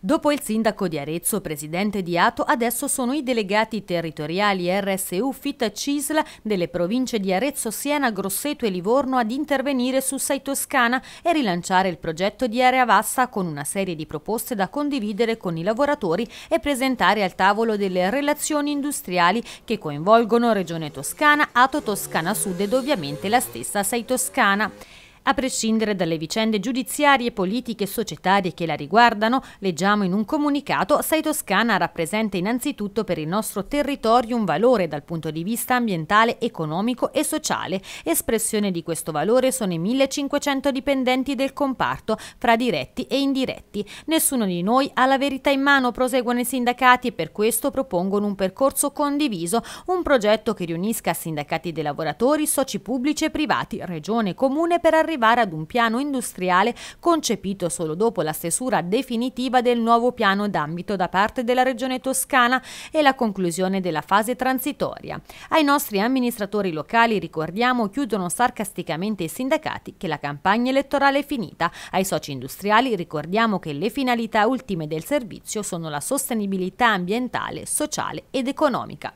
Dopo il sindaco di Arezzo, presidente di Ato, adesso sono i delegati territoriali RSU FIT CISL delle province di Arezzo, Siena, Grosseto e Livorno ad intervenire su Sai Toscana e rilanciare il progetto di Area Vassa con una serie di proposte da condividere con i lavoratori e presentare al tavolo delle relazioni industriali che coinvolgono Regione Toscana, Ato Toscana Sud ed ovviamente la stessa Sai Toscana. A prescindere dalle vicende giudiziarie, politiche e societarie che la riguardano, leggiamo in un comunicato, Sai Toscana rappresenta innanzitutto per il nostro territorio un valore dal punto di vista ambientale, economico e sociale. Espressione di questo valore sono i 1500 dipendenti del comparto, fra diretti e indiretti. Nessuno di noi ha la verità in mano, proseguono i sindacati e per questo propongono un percorso condiviso, un progetto che riunisca sindacati dei lavoratori, soci pubblici e privati, regione e comune per arrivare arrivare ad un piano industriale concepito solo dopo la stesura definitiva del nuovo piano d'ambito da parte della Regione Toscana e la conclusione della fase transitoria. Ai nostri amministratori locali, ricordiamo, chiudono sarcasticamente i sindacati che la campagna elettorale è finita. Ai soci industriali ricordiamo che le finalità ultime del servizio sono la sostenibilità ambientale, sociale ed economica.